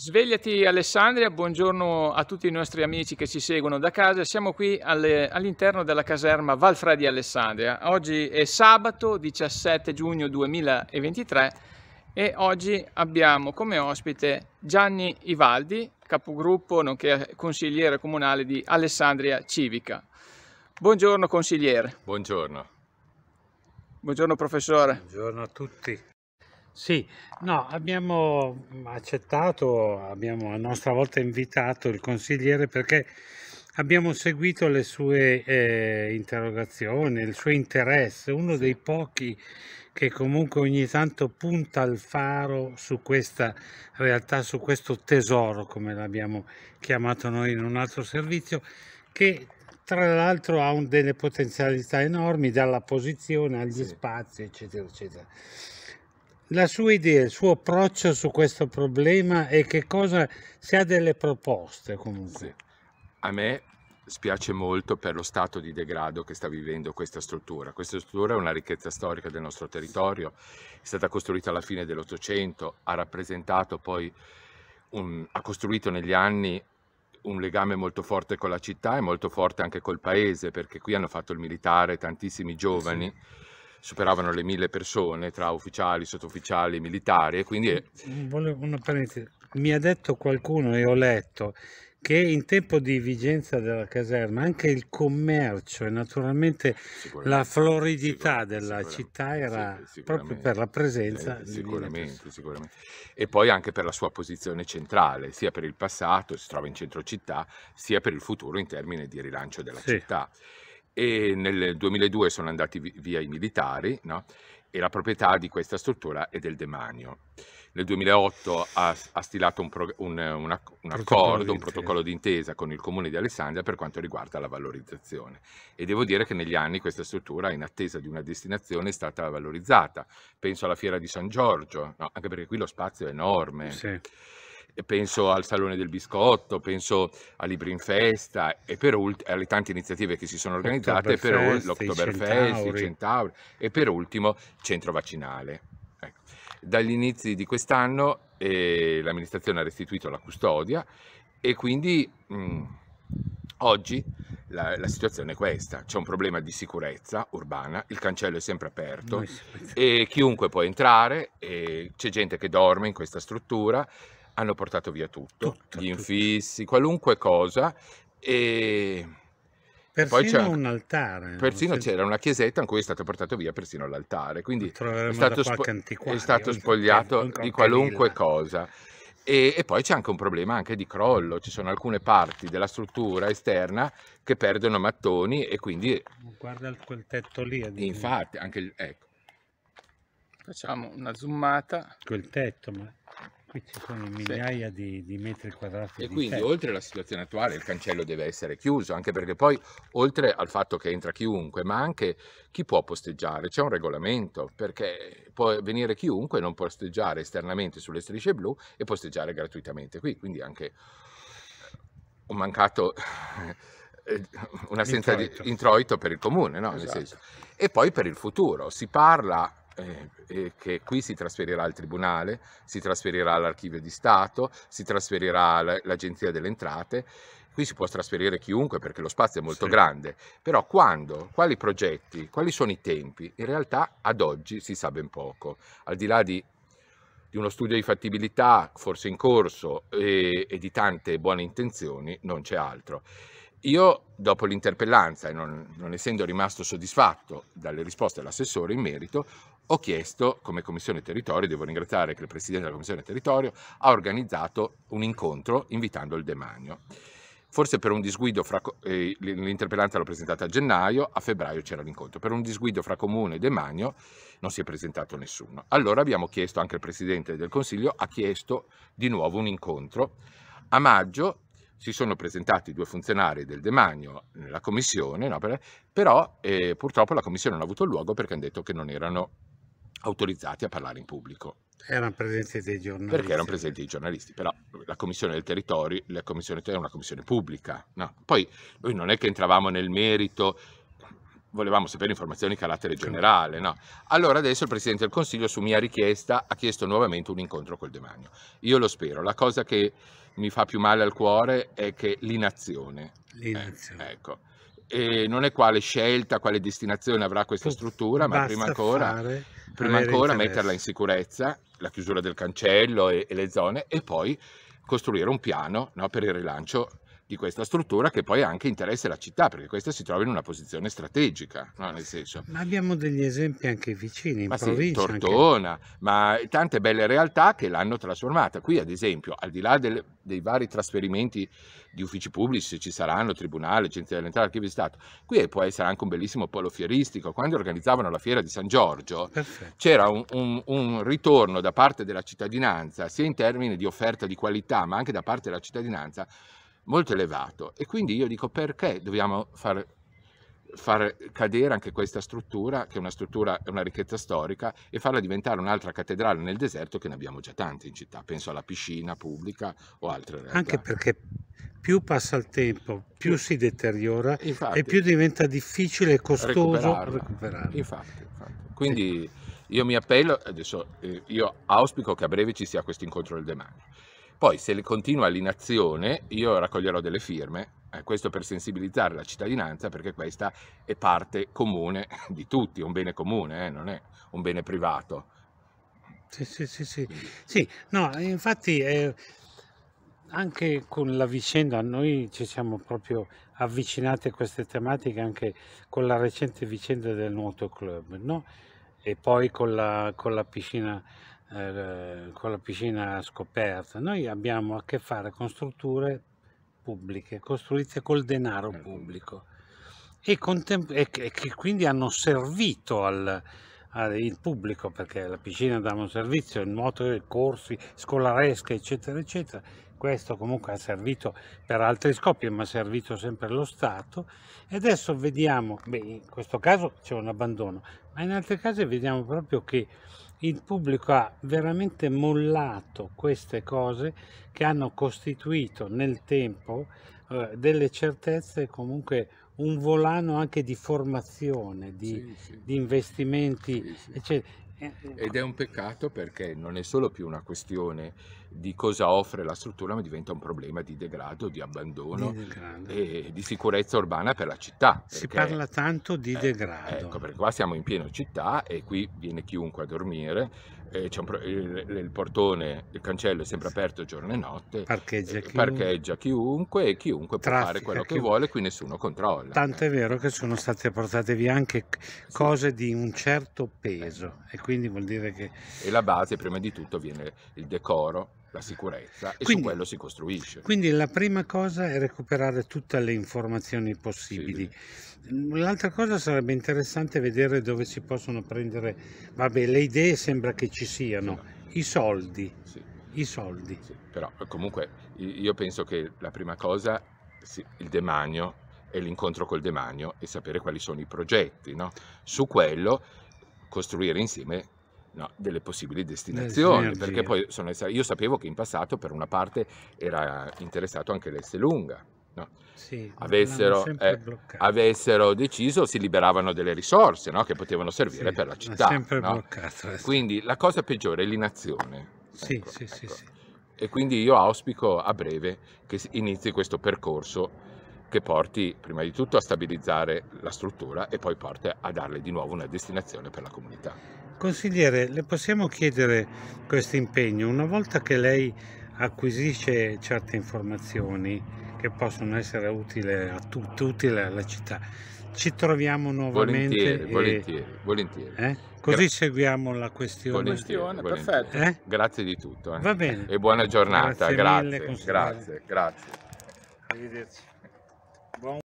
Svegliati Alessandria, buongiorno a tutti i nostri amici che ci seguono da casa. Siamo qui all'interno della caserma Valfredi Alessandria. Oggi è sabato 17 giugno 2023 e oggi abbiamo come ospite Gianni Ivaldi, capogruppo nonché consigliere comunale di Alessandria Civica. Buongiorno consigliere. Buongiorno. Buongiorno professore. Buongiorno a tutti. Sì, no, abbiamo accettato, abbiamo a nostra volta invitato il consigliere perché abbiamo seguito le sue eh, interrogazioni, il suo interesse, uno dei pochi che comunque ogni tanto punta il faro su questa realtà, su questo tesoro, come l'abbiamo chiamato noi in un altro servizio, che tra l'altro ha un, delle potenzialità enormi dalla posizione agli sì. spazi, eccetera, eccetera la sua idea, il suo approccio su questo problema e che cosa, se ha delle proposte comunque. Sì. A me spiace molto per lo stato di degrado che sta vivendo questa struttura. Questa struttura è una ricchezza storica del nostro territorio, è stata costruita alla fine dell'Ottocento, ha rappresentato poi, un, ha costruito negli anni un legame molto forte con la città e molto forte anche col paese, perché qui hanno fatto il militare tantissimi giovani. Sì superavano le mille persone tra ufficiali, sottufficiali, e militari e quindi... Mm, mm, volevo una parentesi, mi ha detto qualcuno e ho letto che in tempo di vigenza della caserma anche il commercio e naturalmente la floridità della città era proprio per la presenza eh, sicuramente, sicuramente, e poi anche per la sua posizione centrale sia per il passato, si trova in centro città sia per il futuro in termini di rilancio della sì. città e nel 2002 sono andati via i militari no? e la proprietà di questa struttura è del demanio. Nel 2008 ha, ha stilato un, pro, un, una, un accordo, un protocollo d'intesa con il comune di Alessandria per quanto riguarda la valorizzazione e devo dire che negli anni questa struttura in attesa di una destinazione è stata valorizzata. Penso alla fiera di San Giorgio, no? anche perché qui lo spazio è enorme. Sì penso al Salone del Biscotto, penso a Libri in Festa e per ult- alle tante iniziative che si sono organizzate, per ul- l'Octoberfest, i, Centauri e per ultimo il centro vaccinale. Ecco. Dagli inizi di quest'anno eh, l'amministrazione ha restituito la custodia e quindi mh, mm, oggi la, la, situazione è questa, c'è un problema di sicurezza urbana, il cancello è sempre aperto no, e chiunque può entrare, eh, c'è gente che dorme in questa struttura, hanno portato via tutto, tutto gli infissi, tutto. qualunque cosa. E persino poi c'era, un altare. Persino senso... c'era una chiesetta in cui è stato portato via persino l'altare, quindi è stato, spo- è stato, spogliato di qualunque cosa. E, e, poi c'è anche un problema anche di crollo, ci sono alcune parti della struttura esterna che perdono mattoni e quindi... Guarda quel tetto lì. Infatti, anche... Ecco. Facciamo una zoomata. Quel tetto, ma... Qui ci sono migliaia sì. di, di, metri quadrati. E quindi, tempo. oltre alla situazione attuale, il cancello deve essere chiuso, anche perché poi, oltre al fatto che entra chiunque, ma anche chi può posteggiare, c'è un regolamento, perché può venire chiunque, non posteggiare esternamente sulle strisce blu e posteggiare gratuitamente qui. Quindi anche un mancato... Eh, un'assenza introito. di introito per il comune, no? esatto. E poi per il futuro si parla eh, eh, che qui si trasferirà al Tribunale, si trasferirà all'Archivio di Stato, si trasferirà all'Agenzia delle Entrate. Qui si può trasferire chiunque perché lo spazio è molto sì. grande, però quando, quali progetti, quali sono i tempi? In realtà ad oggi si sa ben poco, al di là di di uno studio di fattibilità forse in corso e, e, di tante buone intenzioni non c'è altro. Io, dopo l'interpellanza e non, non, essendo rimasto soddisfatto dalle risposte dell'assessore in merito, ho chiesto, come Commissione Territorio, devo ringraziare che il Presidente della Commissione Territorio ha organizzato un incontro invitando il Demanio. Forse per un disguido fra... Eh, l'interpellanza l'ho presentata a gennaio, a febbraio c'era l'incontro. Per un disguido fra Comune e Demanio non si è presentato nessuno. Allora abbiamo chiesto, anche il Presidente del Consiglio ha chiesto di nuovo un incontro. A maggio si sono presentati due funzionari del demanio nella commissione, no, però eh, purtroppo la commissione non ha avuto luogo perché hanno detto che non erano autorizzati a parlare in pubblico. Erano presenti dei giornalisti. Perché erano presenti i giornalisti, però la commissione del territorio, la commissione, è una commissione pubblica. No? Poi noi non è che entravamo nel merito volevamo sapere informazioni di carattere certo. generale. No? Allora adesso il Presidente del Consiglio, su mia richiesta, ha chiesto nuovamente un incontro col Demagno. Io lo spero. La cosa che mi fa più male al cuore è che l'inazione. L'inazione. Eh, ecco. E non è quale scelta, quale destinazione avrà questa struttura, Basta ma prima ancora, prima ancora metterla in sicurezza, la chiusura del cancello e, e le zone, e poi costruire un piano no, per il rilancio di questa struttura che poi anche interessa la città, perché questa si trova in una posizione strategica, no? nel senso. Ma abbiamo degli esempi anche vicini, in ma provincia. Sì, Tortona, anche. ma tante belle realtà che l'hanno trasformata. Qui, ad esempio, al di là del, dei vari trasferimenti di uffici pubblici, se ci saranno, tribunale, centri dell'entrata, archivi di Stato, qui può essere anche un bellissimo polo fieristico. Quando organizzavano la fiera di San Giorgio, Perfetto. c'era un, un, un ritorno da parte della cittadinanza, sia in termini di offerta di qualità, ma anche da parte della cittadinanza, molto elevato e quindi io dico perché dobbiamo far, far cadere anche questa struttura che è una struttura, è una ricchezza storica e farla diventare un'altra cattedrale nel deserto che ne abbiamo già tante in città, penso alla piscina pubblica o altre realtà. Anche perché più passa il tempo, più si deteriora infatti, e più diventa difficile e costoso recuperarla. Infatti, infatti. Quindi io mi appello, adesso eh, io auspico che a breve ci sia questo incontro del demanio poi se continua l'inazione io raccoglierò delle firme, eh, questo per sensibilizzare la cittadinanza perché questa è parte comune di tutti, è un bene comune, eh, non è un bene privato. Sì, sì, sì, sì. sì no, infatti eh, anche con la vicenda noi ci siamo proprio avvicinati a queste tematiche anche con la recente vicenda del nuoto club, no? E poi con la, con la piscina eh, con la piscina scoperta, noi abbiamo a che fare con strutture pubbliche, costruite col denaro ecco. pubblico e, e che, che quindi hanno servito al, il pubblico perché la piscina dava un servizio, il nuoto, corsi, scolaresche eccetera eccetera, questo comunque ha servito per altri scopi ma ha servito sempre lo Stato e adesso vediamo, beh, in questo caso c'è un abbandono, ma in altri casi vediamo proprio che il pubblico ha veramente mollato queste cose che hanno costituito nel tempo eh, delle certezze comunque un volano anche di formazione, di, sì, sì. di investimenti, sì, eccetera. Eh. Ed è un peccato perché non è solo più una questione di cosa offre la struttura, ma diventa un problema di degrado, di abbandono di degrado. e di sicurezza urbana per la città. Si perché, parla tanto di eh, degrado. ecco, perché qua siamo in piena città e qui viene chiunque a dormire eh, pro- il, il, portone, il cancello è sempre aperto giorno e notte, parcheggia, eh, chiunque, parcheggia chiunque e chiunque può fare quello chiunque. che vuole, qui nessuno controlla. Tanto è vero che sono state portate via anche cose sì. di un certo peso e quindi vuol dire che... E la base prima di tutto viene il decoro la sicurezza e quindi, su quello si costruisce. Quindi la prima cosa è recuperare tutte le informazioni possibili. Sì. L'altra cosa sarebbe interessante vedere dove si possono prendere, vabbè le idee sembra che ci siano, sì. i soldi. Sì. I soldi. però comunque io penso che la prima cosa, il demanio e l'incontro col demanio e sapere quali sono i progetti, no? su quello costruire insieme No, delle possibili destinazioni, perché poi sono, io sapevo che in passato per una parte era interessato anche l'Esselunga, No. Sì, avessero, eh, avessero, deciso si liberavano delle risorse no? che potevano servire sì, per la città. No? Bloccato, quindi la cosa peggiore è l'inazione. Sì, ecco, ecco. E quindi io auspico a breve che inizi questo percorso che porti prima di tutto a stabilizzare la struttura e poi porti a darle di nuovo una destinazione per la comunità. Consigliere, le possiamo chiedere questo impegno? Una volta che lei acquisisce certe informazioni che possono essere utili a tutti, utili alla città, ci troviamo nuovamente. Volentieri, e... volentieri, volentieri. Eh? Così Gra seguiamo la questione. Volentieri, perfetto. Eh? Grazie di tutto. Eh? Va bene. E buona giornata. Grazie, grazie, mille, grazie, grazie. Arrivederci.